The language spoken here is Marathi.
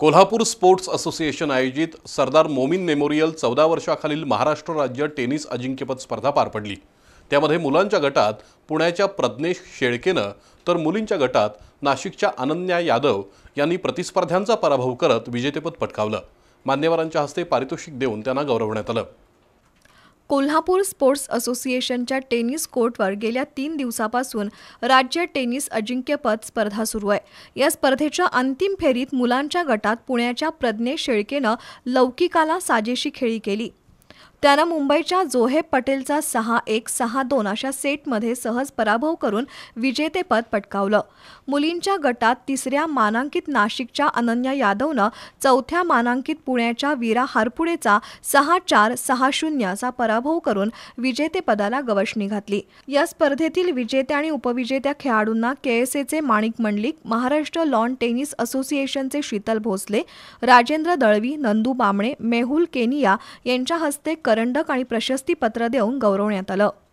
कोल्हापूर स्पोर्ट्स असोसिएशन आयोजित सरदार मोमिन मेमोरियल चौदा वर्षाखालील महाराष्ट्र राज्य टेनिस अजिंक्यपद स्पर्धा पार पडली त्यामध्ये मुलांच्या गटात पुण्याच्या प्रज्ञेश शेळकेनं तर मुलींच्या गटात नाशिकच्या अनन्या यादव यांनी प्रतिस्पर्ध्यांचा पराभव करत विजेतेपद पटकावलं मान्यवरांच्या हस्ते पारितोषिक देऊन त्यांना गौरवण्यात आलं कोल्हापूर स्पोर्ट्स असोसिएशनच्या टेनिस कोर्टवर गेल्या तीन दिवसापासून राज्य टेनिस अजिंक्यपद स्पर्धा सुरू आहे या स्पर्धेच्या अंतिम फेरीत मुलांच्या गटात पुण्याच्या प्रज्ञेश शेळकेनं लौकिकाला साजेशी खेळी केली त्यानं मुंबईच्या जोहेब पटेलचा सहा एक सहा दोन अशा सेटमध्ये सहज पराभव करून विजेतेपद पटकावलं मुलींच्या गटात तिसऱ्या मानांकित नाशिकच्या अनन्या यादवनं चौथ्या मानांकित पुण्याच्या वीरा हारपुडेचा सहा चार सहा शून्य असा पराभव करून विजेतेपदाला गवशणी घातली या स्पर्धेतील विजेत्या आणि उपविजेत्या खेळाडूंना केएसएचे माणिक मंडलिक महाराष्ट्र लॉन टेनिस असोसिएशनचे शीतल भोसले राजेंद्र दळवी नंदू बामणे मेहुल केनिया यांच्या हस्ते करंडक आणि प्रशस्तीपत्र देऊन गौरवण्यात आलं